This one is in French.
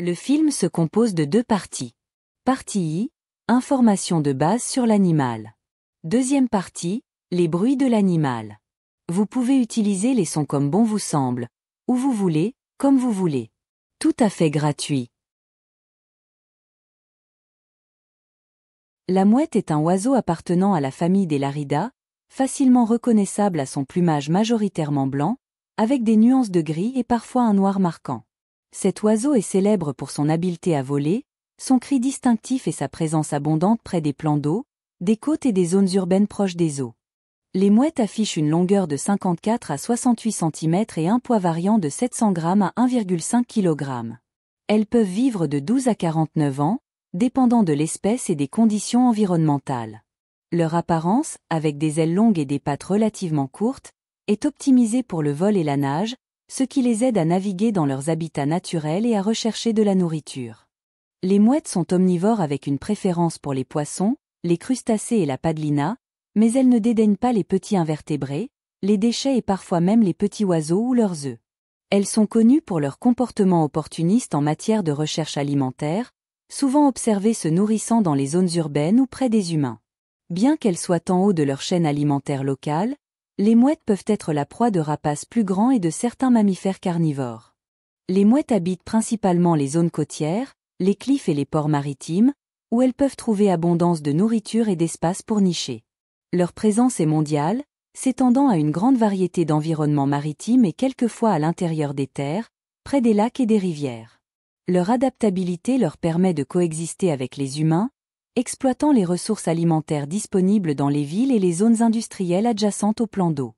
Le film se compose de deux parties. Partie I, information de base sur l'animal. Deuxième partie, les bruits de l'animal. Vous pouvez utiliser les sons comme bon vous semble, où vous voulez, comme vous voulez. Tout à fait gratuit. La mouette est un oiseau appartenant à la famille des Larida, facilement reconnaissable à son plumage majoritairement blanc, avec des nuances de gris et parfois un noir marquant. Cet oiseau est célèbre pour son habileté à voler, son cri distinctif et sa présence abondante près des plans d'eau, des côtes et des zones urbaines proches des eaux. Les mouettes affichent une longueur de 54 à 68 cm et un poids variant de 700 g à 1,5 kg. Elles peuvent vivre de 12 à 49 ans, dépendant de l'espèce et des conditions environnementales. Leur apparence, avec des ailes longues et des pattes relativement courtes, est optimisée pour le vol et la nage, ce qui les aide à naviguer dans leurs habitats naturels et à rechercher de la nourriture. Les mouettes sont omnivores avec une préférence pour les poissons, les crustacés et la padlina, mais elles ne dédaignent pas les petits invertébrés, les déchets et parfois même les petits oiseaux ou leurs œufs. Elles sont connues pour leur comportement opportuniste en matière de recherche alimentaire, souvent observées se nourrissant dans les zones urbaines ou près des humains. Bien qu'elles soient en haut de leur chaîne alimentaire locale, les mouettes peuvent être la proie de rapaces plus grands et de certains mammifères carnivores. Les mouettes habitent principalement les zones côtières, les cliffs et les ports maritimes, où elles peuvent trouver abondance de nourriture et d'espace pour nicher. Leur présence est mondiale, s'étendant à une grande variété d'environnements maritimes et quelquefois à l'intérieur des terres, près des lacs et des rivières. Leur adaptabilité leur permet de coexister avec les humains, exploitant les ressources alimentaires disponibles dans les villes et les zones industrielles adjacentes au plan d'eau.